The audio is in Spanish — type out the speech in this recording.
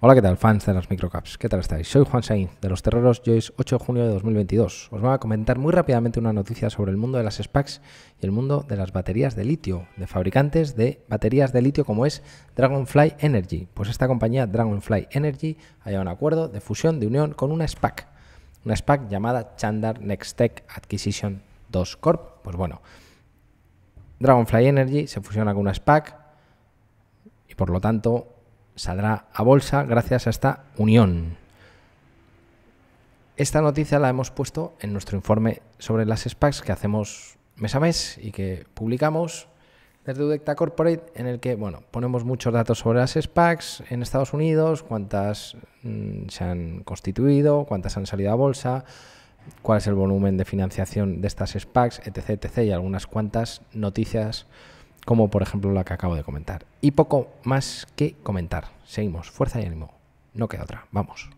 Hola, ¿qué tal, fans de las microcaps? ¿Qué tal estáis? Soy Juan Sainz de los Terreros Joyce, es 8 de junio de 2022. Os voy a comentar muy rápidamente una noticia sobre el mundo de las SPACs y el mundo de las baterías de litio, de fabricantes de baterías de litio como es Dragonfly Energy. Pues esta compañía Dragonfly Energy ha llegado a un acuerdo de fusión, de unión con una SPAC, una SPAC llamada Chandar Tech Acquisition 2 Corp. Pues bueno, Dragonfly Energy se fusiona con una SPAC y por lo tanto saldrá a bolsa gracias a esta unión. Esta noticia la hemos puesto en nuestro informe sobre las SPACs que hacemos mes a mes y que publicamos desde Udecta Corporate, en el que bueno, ponemos muchos datos sobre las SPACs en Estados Unidos, cuántas mm, se han constituido, cuántas han salido a bolsa, cuál es el volumen de financiación de estas SPACs, etc, etc, y algunas cuantas noticias como por ejemplo la que acabo de comentar. Y poco más que comentar. Seguimos, fuerza y ánimo. No queda otra, vamos.